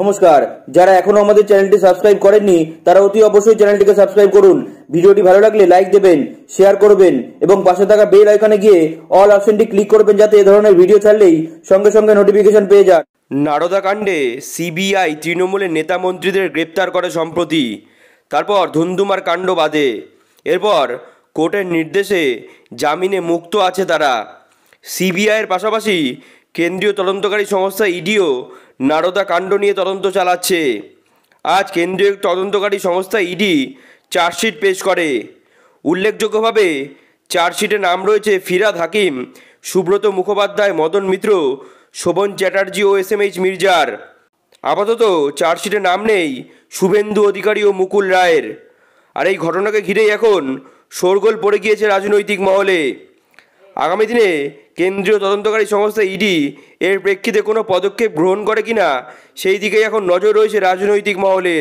নমস্কার যারা এখনো আমাদের চ্যানেলটি সাবস্ক্রাইব করেননি তারা অতি অবশ্যই চ্যানেলটিকে সাবস্ক্রাইব করুন ভিডিওটি ভালো লাগলে লাইক দেবেন শেয়ার করবেন এবং পাশে থাকা বেল আইকনে গিয়ে অল অপশনটি ক্লিক করবেন যাতে এ ধরনের ভিডিও ছাড়লেই সঙ্গে সঙ্গে নোটিফিকেশন পেয়ে যান নারদা কাণ্ডে সিবিআই তৃণমূলের নেতা মন্ত্রীদের গ্রেপ্তার করে সম্প্রতি তারপর ধুন্ধুমার কাণ্ড বাদে এরপর কোর্টের নির্দেশে জামিনে মুক্ত আছে তারা সিবিআইয়ের পাশাপাশি কেন্দ্রীয় তদন্তকারী সংস্থা ইডিও নারদা কাণ্ড নিয়ে তদন্ত চালাচ্ছে আজ কেন্দ্রীয় তদন্তকারী সংস্থা ইডি চার্জশিট পেশ করে উল্লেখযোগ্যভাবে চার্জশিটে নাম রয়েছে ফিরাদ হাকিম সুব্রত মুখোপাধ্যায় মদন মিত্র শোভন চ্যাটার্জি ও এস এম এইচ মির্জার আপাতত চার্জশিটে নাম নেই শুভেন্দু অধিকারী ও মুকুল রায়ের আর এই ঘটনাকে ঘিরেই এখন শোরগোল পড়ে গিয়েছে রাজনৈতিক মহলে আগামী দিনে কেন্দ্রীয় তদন্তকারী সংস্থা ইডি এর প্রেক্ষিতে কোনো পদক্ষেপ গ্রহণ করে কিনা সেই দিকেই এখন নজর রয়েছে রাজনৈতিক মহলের